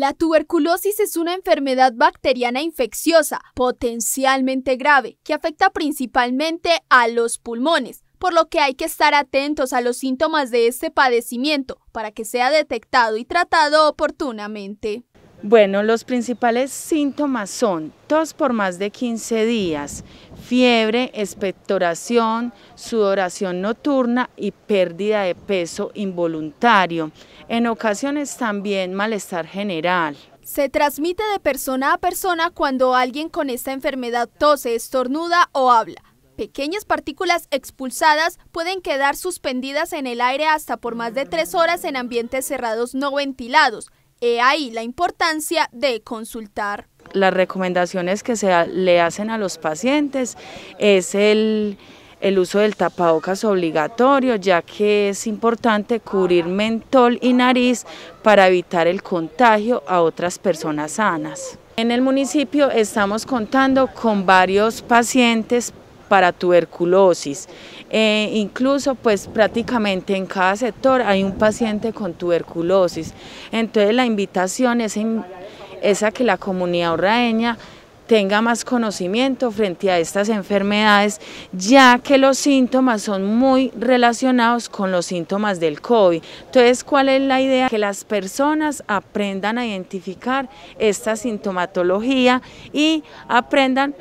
La tuberculosis es una enfermedad bacteriana infecciosa potencialmente grave que afecta principalmente a los pulmones, por lo que hay que estar atentos a los síntomas de este padecimiento para que sea detectado y tratado oportunamente. Bueno, los principales síntomas son tos por más de 15 días, fiebre, expectoración, sudoración nocturna y pérdida de peso involuntario. En ocasiones también malestar general. Se transmite de persona a persona cuando alguien con esta enfermedad tose, estornuda o habla. Pequeñas partículas expulsadas pueden quedar suspendidas en el aire hasta por más de tres horas en ambientes cerrados no ventilados He ahí la importancia de consultar. Las recomendaciones que se le hacen a los pacientes es el, uso del tapabocas obligatorio, ya que es importante cubrir mentol y nariz para evitar el contagio a otras personas sanas. En el municipio estamos contando con varios pacientes para tuberculosis. Eh, incluso pues prácticamente en cada sector hay un paciente con tuberculosis. Entonces la invitación es, es a que la comunidad orraeña tenga más conocimiento frente a estas enfermedades, ya que los síntomas son muy relacionados con los síntomas del COVID. Entonces, ¿cuál es la idea? Que las personas aprendan a identificar esta sintomatología y aprendan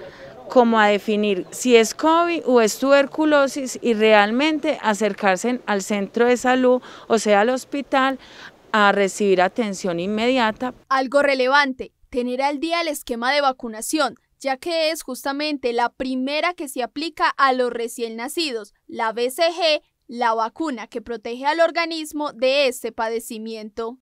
como a definir si es COVID o es tuberculosis y realmente acercarse al centro de salud, o sea al hospital, a recibir atención inmediata. Algo relevante, tener al día el esquema de vacunación, ya que es justamente la primera que se aplica a los recién nacidos, la BCG, la vacuna que protege al organismo de este padecimiento.